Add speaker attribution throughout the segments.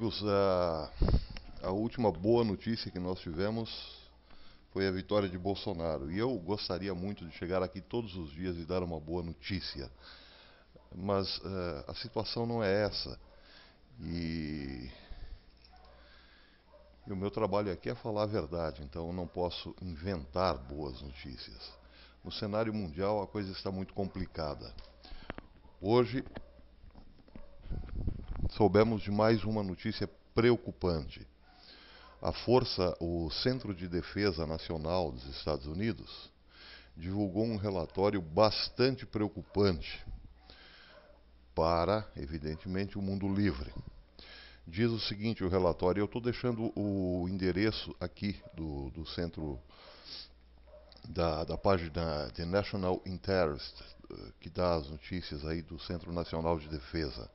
Speaker 1: amigos, a, a, última boa notícia que nós tivemos foi a vitória de Bolsonaro. E eu gostaria muito de chegar aqui todos os dias e dar uma boa notícia. Mas uh, a situação não é essa. E, e o meu trabalho aqui é falar a verdade, então eu não posso inventar boas notícias. No cenário mundial a coisa está muito complicada. Hoje soubemos de mais uma notícia preocupante. A força, o Centro de Defesa Nacional dos Estados Unidos, divulgou um relatório bastante preocupante para, evidentemente, o mundo livre. Diz o seguinte o relatório, eu estou deixando o endereço aqui do, do centro da, da, página The National Interest, eh, que dá as notícias aí do Centro Nacional de Defesa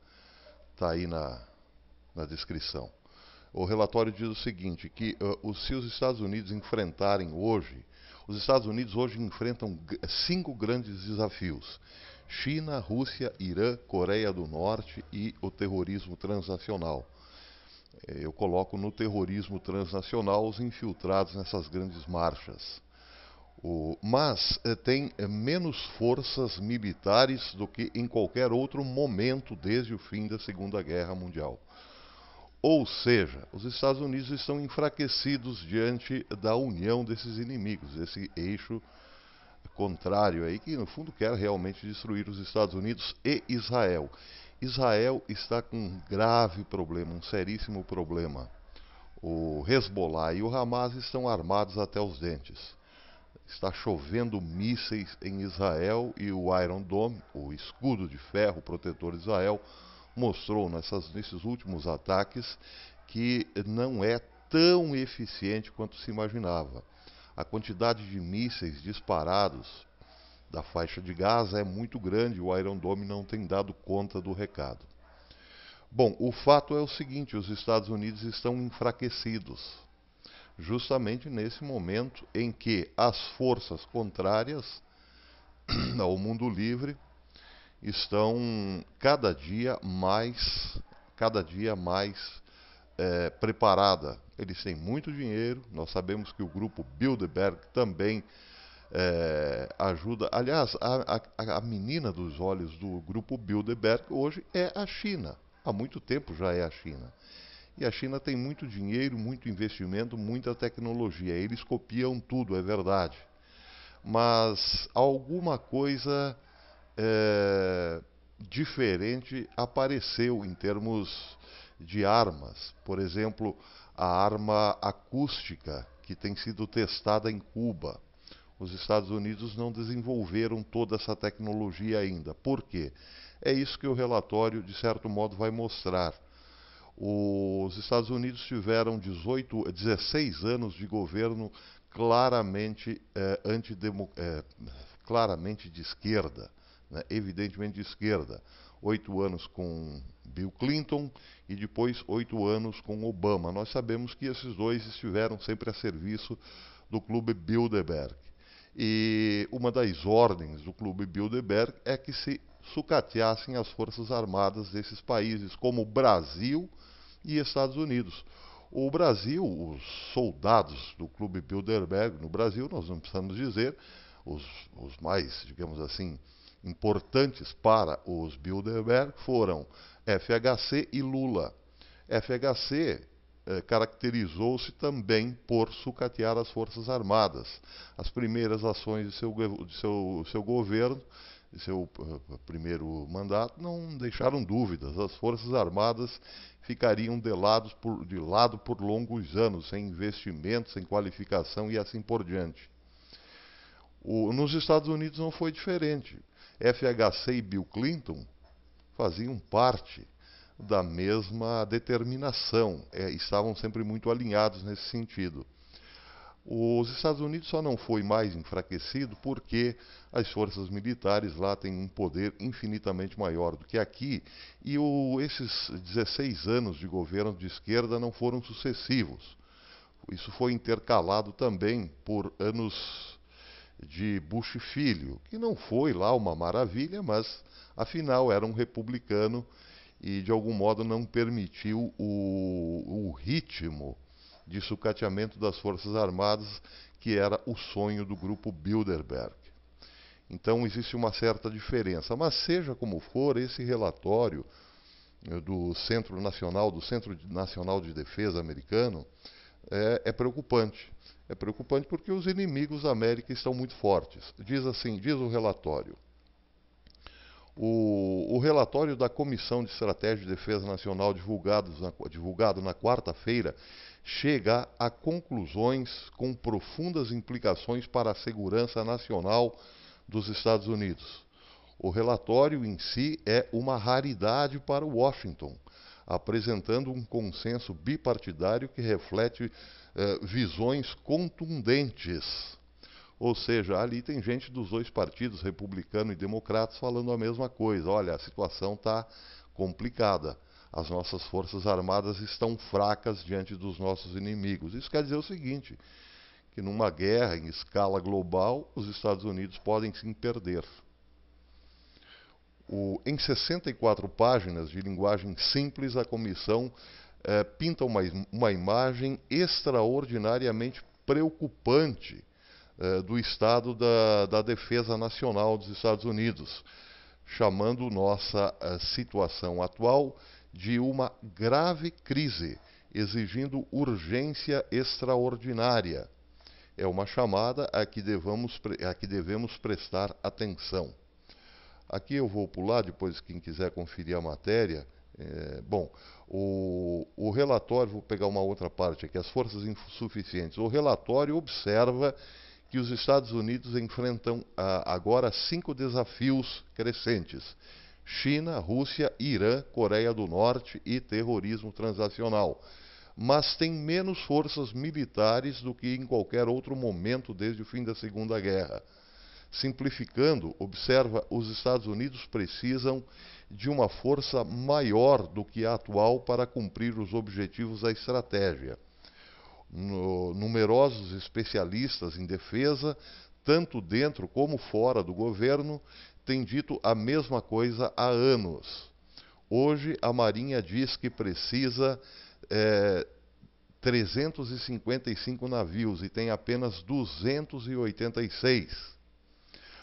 Speaker 1: está aí na, na descrição. O relatório diz o seguinte, que uh, se os Estados Unidos enfrentarem hoje, os Estados Unidos hoje enfrentam cinco grandes desafios. China, Rússia, Irã, Coreia do Norte e o terrorismo transnacional. Eh, eu coloco no terrorismo transnacional os infiltrados nessas grandes marchas mas eh, tem eh, menos forças militares do que em qualquer outro momento desde o fim da Segunda Guerra Mundial. Ou seja, os Estados Unidos estão enfraquecidos diante da união desses inimigos, esse eixo contrário aí que no fundo quer realmente destruir os Estados Unidos e Israel. Israel está com um grave problema, um seríssimo problema. O Hezbollah e o Hamas estão armados até os dentes está chovendo mísseis em Israel e o Iron Dome, o escudo de ferro protetor de Israel, mostrou nessas, nesses últimos ataques que não é tão eficiente quanto se imaginava. A quantidade de mísseis disparados da faixa de Gaza é muito grande, e o Iron Dome não tem dado conta do recado. Bom, o fato é o seguinte: os Estados Unidos estão enfraquecidos justamente nesse momento em que as forças contrárias ao mundo livre estão cada dia mais cada dia mais é, preparada. Eles têm muito dinheiro. Nós sabemos que o grupo Bilderberg também é, ajuda. Aliás, a, a, a menina dos olhos do grupo Bilderberg hoje é a China. Há muito tempo já é a China. E a China tem muito dinheiro, muito investimento, muita tecnologia. Eles copiam tudo, é verdade. Mas alguma coisa é, diferente apareceu em termos de armas. Por exemplo, a arma acústica que tem sido testada em Cuba. Os Estados Unidos não desenvolveram toda essa tecnologia ainda. Por quê? É isso que o relatório, de certo modo, vai mostrar. Os Estados Unidos tiveram 18, 16 anos de governo claramente, eh, antidemo, eh, claramente de esquerda, né? evidentemente de esquerda. Oito anos com Bill Clinton e depois oito anos com Obama. Nós sabemos que esses dois estiveram sempre a serviço do Clube Bilderberg. E uma das ordens do Clube Bilderberg é que se sucateassem as forças armadas desses países, como Brasil e Estados Unidos. O Brasil, os soldados do Clube Bilderberg no Brasil, nós não precisamos dizer, os, os mais, digamos assim, importantes para os Bilderberg foram FHC e Lula. FHC eh, caracterizou-se também por sucatear as Forças Armadas. As primeiras ações de seu, de seu, seu governo seu é primeiro mandato, não deixaram dúvidas. As Forças Armadas ficariam de, por, de lado por longos anos, sem investimento, sem qualificação e assim por diante. O, nos Estados Unidos não foi diferente. FHC e Bill Clinton faziam parte da mesma determinação, é, estavam sempre muito alinhados nesse sentido. Os Estados Unidos só não foi mais enfraquecido porque as forças militares lá têm um poder infinitamente maior do que aqui e o, esses 16 anos de governo de esquerda não foram sucessivos. Isso foi intercalado também por anos de Bush filho, que não foi lá uma maravilha, mas afinal era um republicano e de algum modo não permitiu o, o ritmo de sucateamento das Forças Armadas, que era o sonho do grupo Bilderberg. Então existe uma certa diferença, mas seja como for, esse relatório eh, do Centro Nacional, do Centro Nacional de Defesa americano, é, é preocupante. É preocupante porque os inimigos da América estão muito fortes. Diz assim, diz o relatório. O, o, relatório da Comissão de Estratégia de Defesa Nacional, divulgado na, divulgado na quarta-feira, chega a conclusões com profundas implicações para a segurança nacional dos Estados Unidos. O relatório em si é uma raridade para Washington, apresentando um consenso bipartidário que reflete eh, visões contundentes. Ou seja, ali tem gente dos dois partidos, republicano e democrata, falando a mesma coisa. Olha, a situação está complicada as nossas forças armadas estão fracas diante dos nossos inimigos. Isso quer dizer o seguinte: que numa guerra em escala global, os Estados Unidos podem se perder. O, em 64 páginas de linguagem simples, a comissão eh, pinta uma, uma imagem extraordinariamente preocupante eh, do estado da, da defesa nacional dos Estados Unidos, chamando nossa eh, situação atual de uma grave crise, exigindo urgência extraordinária. É uma chamada a que, devamos, a que devemos prestar atenção. Aqui eu vou pular, depois quem quiser conferir a matéria. É, bom, o, o, relatório, vou pegar uma outra parte aqui, as forças insuficientes. O relatório observa que os Estados Unidos enfrentam ah, agora cinco desafios crescentes China, Rússia, Irã, Coreia do Norte e terrorismo transacional. Mas tem menos forças militares do que em qualquer outro momento desde o fim da Segunda Guerra. Simplificando, observa, os Estados Unidos precisam de uma força maior do que a atual para cumprir os objetivos da estratégia. No, numerosos especialistas em defesa, tanto dentro como fora do governo, tem dito a mesma coisa há anos. Hoje, a Marinha diz que precisa é, 355 navios e tem apenas 286.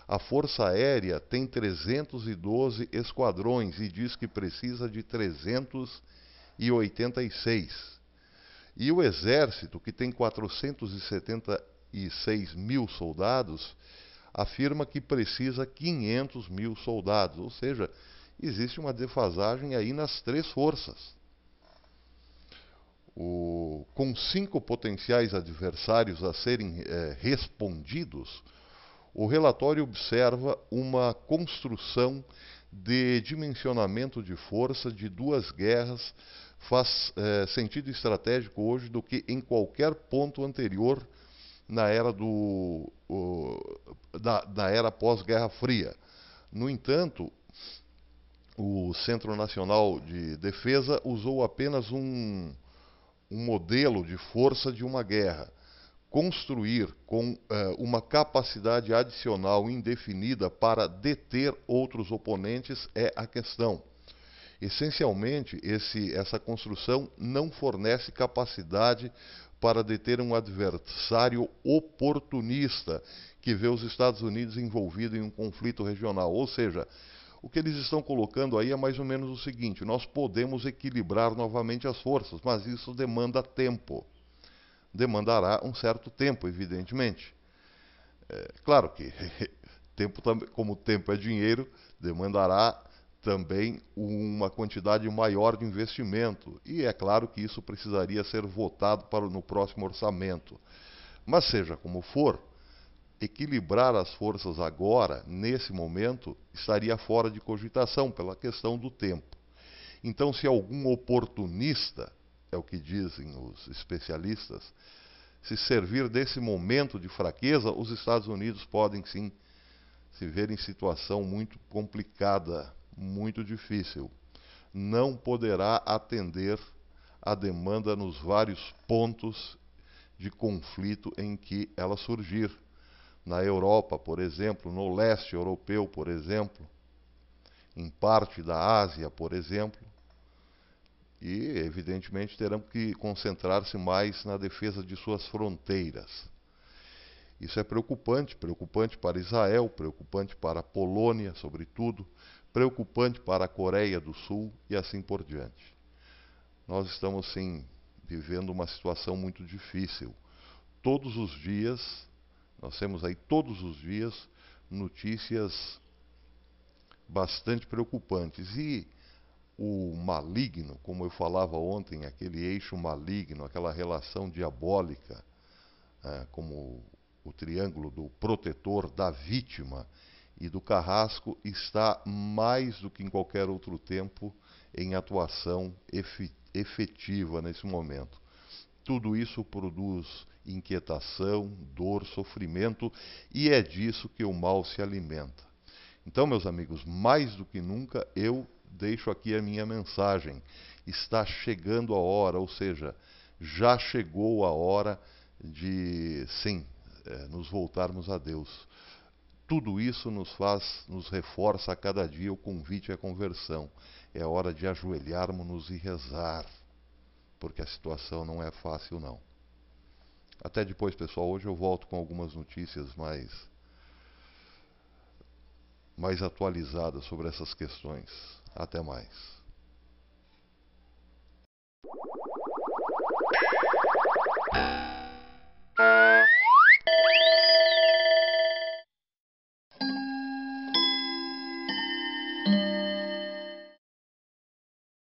Speaker 1: A Força Aérea tem 312 esquadrões e diz que precisa de 386. E o Exército, que tem 476 mil soldados, afirma que precisa 500 mil soldados, ou seja, existe uma defasagem aí nas três forças. O, com cinco potenciais adversários a serem é, respondidos, o relatório observa uma construção de dimensionamento de força de duas guerras faz é, sentido estratégico hoje do que em qualquer ponto anterior na era do da, da era pós-Guerra Fria. No entanto, o Centro Nacional de Defesa usou apenas um, um modelo de força de uma guerra. Construir com uh, uma capacidade adicional indefinida para deter outros oponentes é a questão. Essencialmente, esse, essa construção não fornece capacidade para deter um adversário oportunista que vê os Estados Unidos envolvidos em um conflito regional. Ou seja, o que eles estão colocando aí é mais ou menos o seguinte: nós podemos equilibrar novamente as forças, mas isso demanda tempo. Demandará um certo tempo, evidentemente. É, claro que tempo como tempo é dinheiro, demandará também uma quantidade maior de investimento. E é claro que isso precisaria ser votado para no próximo orçamento. Mas seja como for, equilibrar as forças agora, nesse momento, estaria fora de cogitação pela questão do tempo. Então, se algum oportunista, é o que dizem os especialistas, se servir desse momento de fraqueza, os Estados Unidos podem sim se ver em situação muito complicada muito difícil. Não poderá atender a demanda nos vários pontos de conflito em que ela surgir. Na Europa, por exemplo, no leste europeu, por exemplo, em parte da Ásia, por exemplo. E, evidentemente, terão que concentrar-se mais na defesa de suas fronteiras. Isso é preocupante, preocupante para Israel, preocupante para a Polônia, sobretudo, preocupante para a Coreia do Sul e assim por diante. Nós estamos, sim, vivendo uma situação muito difícil. Todos os dias, nós temos aí todos os dias notícias bastante preocupantes. E o maligno, como eu falava ontem, aquele eixo maligno, aquela relação diabólica, ah, como o triângulo do protetor da vítima e do Carrasco está mais do que em qualquer outro tempo em atuação efetiva nesse momento. Tudo isso produz inquietação, dor, sofrimento e é disso que o mal se alimenta. Então, meus amigos, mais do que nunca eu deixo aqui a minha mensagem. Está chegando a hora, ou seja, já chegou a hora de, sim, eh, nos voltarmos a Deus. Tudo isso nos faz, nos reforça a cada dia o convite à conversão. É hora de ajoelharmos-nos e rezar, porque a situação não é fácil não. Até depois, pessoal. Hoje eu volto com algumas notícias mais mais atualizadas sobre essas questões. Até mais.